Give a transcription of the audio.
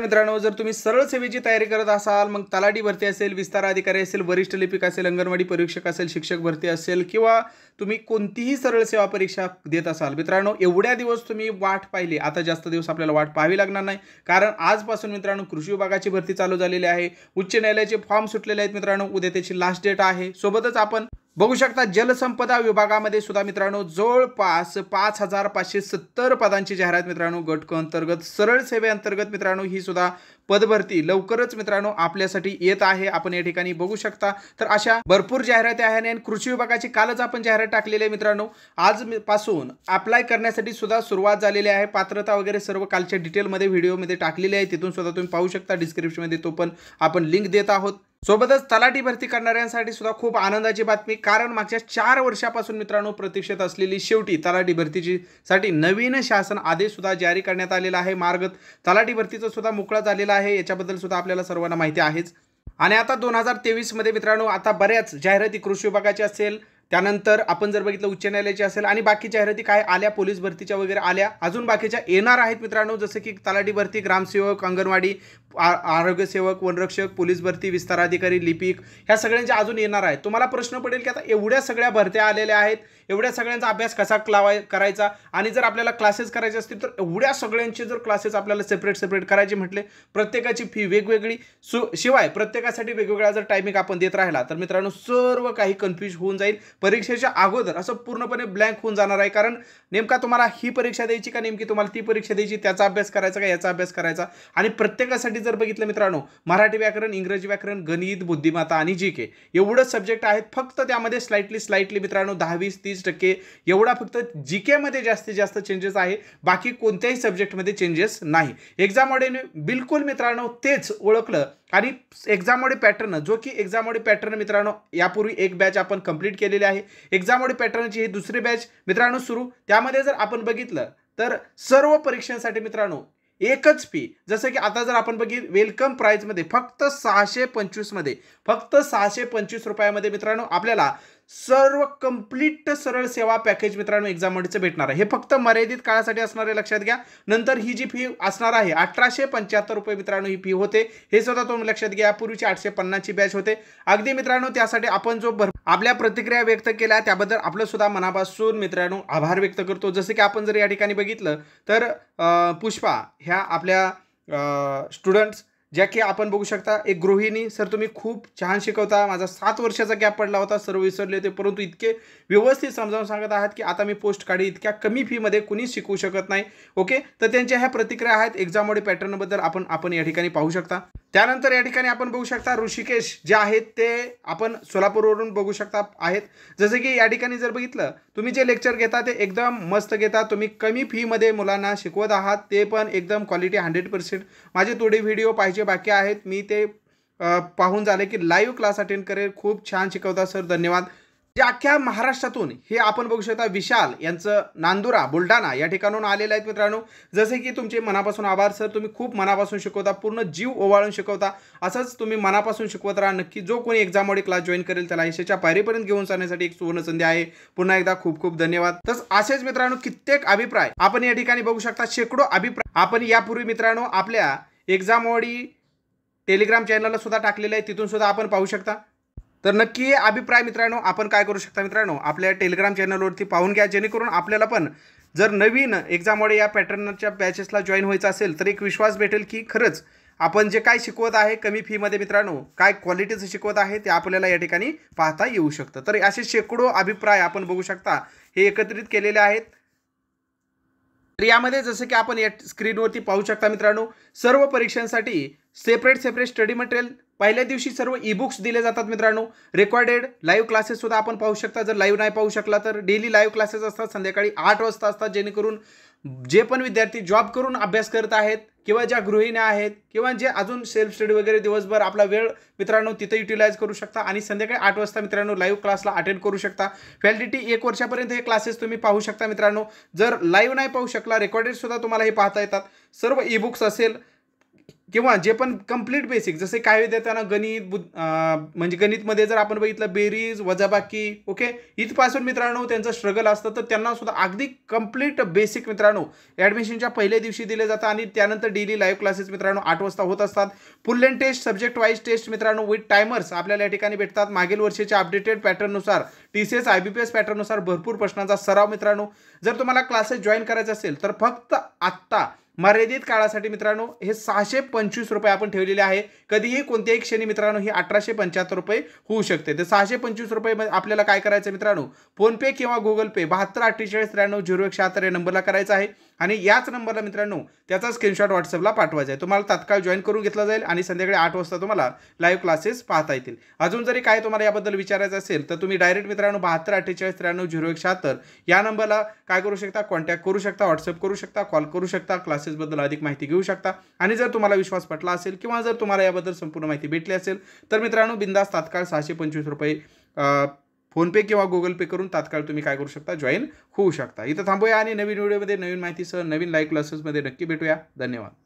मित्रांनो जर तुम्ही सरळ सेवेची तयारी करत असाल मग तलाठी भरती असेल विस्तार अधिकारी असेल वरिष्ठ लिपिक असेल अंगणवाडी परीक्षक असेल शिक्षक भरती असेल किंवा तुम्ही कोणतीही सरळ सेवा परीक्षा देत असाल मित्रांनो एवढ्या दिवस तुम्ही वाट पाहिली आता जास्त दिवस आपल्याला वाट पाहावी लागणार नाही कारण आजपासून मित्रांनो कृषी विभागाची भरती चालू झालेली आहे उच्च न्यायालयाचे फॉर्म सुटलेले आहेत मित्रांनो उद्या त्याची लास्ट डेट आहे सोबतच आपण बघू शकता जलसंपदा विभागामध्ये सुद्धा मित्रांनो जवळपास पाच हजार पाचशे सत्तर पदांची जाहिरात मित्रांनो गटक अंतर्गत सरळ सेवेअंतर्गत मित्रांनो ही सुद्धा पदभरती लवकरच मित्रांनो आपल्यासाठी येत आहे आपण या ठिकाणी बघू शकता तर अशा भरपूर जाहिराती आहे आणि कृषी विभागाची कालच आपण जाहिरात टाकलेली आहे मित्रांनो आज पासून अप्लाय करण्यासाठी सुद्धा सुरुवात झालेली आहे पात्रता वगैरे सर्व कालच्या डिटेलमध्ये व्हिडिओमध्ये टाकलेली आहे तिथून सुद्धा तुम्ही पाहू शकता डिस्क्रिप्शनमध्ये तो पण आपण लिंक देत आहोत सोबतच तलाठी भरती करणाऱ्यांसाठी सुद्धा खूप आनंदाची बातमी कारण मागच्या चार वर्षापासून मित्रांनो प्रतीक्षेत असलेली शेवटी तलाठी भरतीची साठी नवीन शासन आदेश सुद्धा जारी करण्यात आलेला आहे मार्ग तलाठी भरतीचा सुद्धा मोकळा झालेला आहे याच्याबद्दल सुद्धा आपल्याला सर्वांना माहिती आहेच आणि आता दोन हजार तेवीसमध्ये मित्रांनो आता बऱ्याच जाहिराती कृषी विभागाची असेल त्यानंतर आपण जर बघितलं उच्च न्यायालयाची असेल आणि बाकी जाहिराती काय आल्या पोलीस भरतीच्या वगैरे आल्या अजून बाकीच्या येणार आहेत मित्रांनो जसं की तलाठी भरती ग्रामसेवक अंगणवाडी आरोग्यसेवक वनरक्षक पोलीस भरती विस्ताराधिकारी लिपिक ह्या सगळ्यांच्या अजून येणार आहेत तुम्हाला प्रश्न पडेल की आता एवढ्या सगळ्या भरत्या आलेल्या आहेत एवढ्या सगळ्यांचा अभ्यास कसा लावाय करायचा आणि जर आपल्याला क्लासेस करायचे असतील तर एवढ्या सगळ्यांचे जर क्लासेस आपल्याला सेपरेट सेपरेट करायचे म्हटले प्रत्येकाची फी वेगवेगळी सु शिवाय प्रत्येकासाठी वेगवेगळा जर टायमिंग आपण देत राहिला तर मित्रांनो सर्व काही कन्फ्यूज होऊन जाईल परीक्षेच्या अगोदर असं पूर्णपणे ब्लँक होऊन जाणार आहे कारण नेमका तुम्हाला ही परीक्षा द्यायची का नेमकी तुम्हाला ती परीक्षा द्यायची त्याचा अभ्यास करायचा का याचा अभ्यास करायचा आणि प्रत्येकासाठी जर बघितलं मित्रांनो मराठी व्याकरण इंग्रजी व्याकरण गणित बुद्धिमत्ता आणि जी के एवढं सब्जेक्ट आहेत फक्त त्यामध्ये स्लाइटली स्लाइटली मित्रांनो दहावीस तीस टक्के एवढा फक्त जी केमध्ये जास्तीत जास्त चेंजेस आहे बाकी कोणत्याही सब्जेक्टमध्ये चेंजेस नाही एक्झाम बिलकुल मित्रांनो तेच ओळखलं आणि एक्झामोडी पॅटर्न जो की एक्झामोडी पॅटर्न मित्रांनो यापूर्वी एक बॅच आपण कंप्लीट केलेली आहे एक्झामोडी पॅटर्नची ही दुसरी बॅच मित्रांनो सुरू त्यामध्ये जर आपण बघितलं तर सर्व परीक्षांसाठी मित्रांनो एकच फी जसं की आता जर आपण बघित वेलकम प्राईजमध्ये फक्त सहाशे पंचवीसमध्ये फक्त सहाशे पंचवीस रुपयामध्ये मित्रांनो आपल्याला सर्व कंप्लीट सरळ सेवा पॅकेज मित्रांनो एक्झामचं भेटणार आहे हे फक्त मर्यादित काळासाठी असणार आहे लक्षात घ्या नंतर ही जी फी असणार आहे अठराशे पंच्याहत्तर रुपये मित्रांनो ही फी होते हे सुद्धा तुम्ही लक्षात घ्या पूर्वीची आठशे पन्नासची बॅच होते अगदी मित्रांनो त्यासाठी आपण जो भर आपल्या प्रतिक्रिया व्यक्त केल्या त्याबद्दल आपलं सुद्धा मनापासून मित्रांनो आभार व्यक्त करतो जसं की आपण जर या ठिकाणी बघितलं तर पुष्पा ह्या आपल्या स्टुडंट्स ज्या की आपण बघू शकता एक गृहिणी सर तुम्ही खूप छान शिकवता माझा सात वर्षाचा गॅप पडला होता सर्व विसरले होते परंतु इतके व्यवस्थित समजावून सांगत आहात की आता मी पोस्ट काढी इतक्या कमी फीमध्ये कुणीच शिकवू शकत नाही ओके तर त्यांच्या ह्या प्रतिक्रिया आहेत एक्झाममुळे पॅटर्नबद्दल आपण आपण या ठिकाणी पाहू शकता त्यानंतर या ठिकाणी आपण बघू शकता ऋषिकेश जे आहेत ते आपण सोलापूरवरून बघू शकता आहेत जसे की या ठिकाणी जर बघितलं तुम्ही जे लेक्चर घेता ते एकदम मस्त घेता तुम्ही कमी फीमध्ये मुलांना शिकवत आहात ते पण एकदम क्वालिटी हंड्रेड पर्सेंट माझे थोडे व्हिडिओ पाहिजे बाकी आहेत मी ते पाहून झाले की लाईव्ह क्लास अटेंड करेल खूप छान शिकवता सर धन्यवाद जे अख्ख्या महाराष्ट्रातून हे आपण बघू शकता विशाल यांचं नांदुरा बुलढाणा या ठिकाणून आलेलं आहेत मित्रांनो जसे की तुमचे मनापासून आभार सर तुम्ही खूप मनापासून शिकवता पूर्ण जीव ओवाळून शिकवता असंच तुम्ही मनापासून शिकवत राहा नक्की जो कोणी एक्झाममध्ये क्लास जॉईन करेल त्याला यशाच्या पायरीपर्यंत घेऊन जाण्यासाठी एक सुवर्ण संधी आहे पुन्हा एकदा खूप खूप धन्यवाद तस असेच मित्रांनो कित्येक अभिप्राय आपण या ठिकाणी बघू शकता शेकडो अभिप्राय आपण यापूर्वी मित्रांनो आपल्या एक्झामवाडी टेलिग्राम चॅनलला सुद्धा टाकलेलं आहे तिथून सुद्धा आपण पाहू शकता तर नक्की अभिप्राय मित्रांनो आपण काय करू शकता मित्रांनो आपल्या टेलिग्राम चॅनलवरती पाहून घ्या जेणेकरून आपल्याला पण जर नवीन एक्झाममुळे या पॅटर्नच्या बॅचेसला जॉईन व्हायचं असेल तर एक विश्वास भेटेल की खरंच आपण जे काय शिकवत आहे कमी फीमध्ये मित्रांनो काय क्वालिटीचं शिकवत आहे ते आपल्याला या ठिकाणी पाहता येऊ शकतं तर असे शेकडो अभिप्राय आपण बघू शकता हे एकत्रित केलेले आहेत तर यामध्ये जसं की आपण या स्क्रीनवरती पाहू शकता मित्रांनो सर्व परीक्षांसाठी सेपरेट सेपरेट स्टडी मटेरियल पहिल्या दिवशी सर्व ई बुक्स दिले जातात मित्रांनो रेकॉर्डेड लाईव्ह क्लासेस सुद्धा आपण पाहू शकता जर लाईव्ह नाही पाहू शकला तर डेली लाईव्ह क्लासेस असतात संध्याकाळी आठ वाजता असतात जेणेकरून जे पण विद्यार्थी जॉब करून अभ्यास करत आहेत किंवा ज्या गृहिण्या आहेत किंवा जे अजून सेल्फ स्टडी वगैरे दिवसभर आपला वेळ मित्रांनो तिथे युटिलाइज करू शकता आणि संध्याकाळी आठ वाजता मित्रांनो लाईव्ह क्लासला अटेंड करू शकता व्हॅलिडिटी एक वर्षापर्यंत हे क्लासेस तुम्ही पाहू शकता मित्रांनो जर लाईव्ह नाही पाहू शकला रेकॉर्डेड सुद्धा तुम्हाला हे पाहता येतात सर्व ई बुक्स असेल किंवा जे पण कम्प्लीट बेसिक जसे काय विद्यार्थ्यांना गणित बुद्ध म्हणजे गणितमध्ये जर आपण बघितलं बेरीज वजाबाकी ओके इथपासून मित्रांनो त्यांचं स्ट्रगल असतं तर त्यांना सुद्धा अगदी कंप्लीट बेसिक मित्रांनो ॲडमिशनच्या पहिल्या दिवशी दिले जातं आणि त्यानंतर डेली लाईव्ह क्लासेस मित्रांनो आठ वाजता होत असतात full and test subject wise test मित्रांनो विथ टायमर्स आपल्याला या ठिकाणी भेटतात मागील वर्षीच्या अपडेटेड पॅटर्ननुसार T C S I B P S पॅटर्ननुसार भरपूर प्रश्नांचा सराव मित्रांनो जर तुम्हाला क्लासेस जॉईन करायचे असेल तर फक्त आत्ता मर्यादित काळासाठी मित्रांनो हे सहाशे पंचवीस रुपये आपण ठेवलेले आहे कधीही कोणत्याही क्षणी मित्रांनो हे अठराशे पंच्याहत्तर रुपये होऊ शकते तर सहाशे पंचवीस रुपये आपल्याला काय करायचं मित्रांनो फोनपे किंवा गुगल पे बहात्तर अठ्ठेचाळीस त्र्याण्णव झिरो एक शहात्तर या नंबरला करायचं आहे आणि याच नंबरला मित्रांनो त्याचा स्क्रीनशॉट व्हॉट्सअपला पाठवायचा आहे तुम्हाला तात्काळ जॉईन करून घेतला जाईल आणि संध्याकाळी आठ वाजता तुम्हाला लाईव्ह क्लासेस पाहता येतील अजून जरी काय तुम्हाला याबद्दल विचारायचं असेल तर तुम्ही डायरेक्ट मित्रांनो बहात्तर अठ्ठेचाळीस त्र्याण्णव झिरो एक शहात्तर या नंबरला काय करू शकता कॉन्टॅक्ट करू शकता व्हॉट्सअप करू शकता कॉल करू शकता क्लासेसबद्दल अधिक माहिती घेऊ शकता आणि जर तुम्हाला विश्वास पटला असेल किंवा जर तुम्हाला याबद्दल संपूर्ण माहिती भेटली असेल तर मित्रांनो बिंदास तात्काळ सहाशे पंचवीस रुपये फोनपे किंवा गुगल पे करून तात्काळ तुम्ही काय करू शकता जॉईन होऊ शकता इथं थांबूया आणि नवीन व्हिडिओमध्ये नवीन माहितीसह नवीन लाईक क्लासेसमध्ये नक्की भेटूया धन्यवाद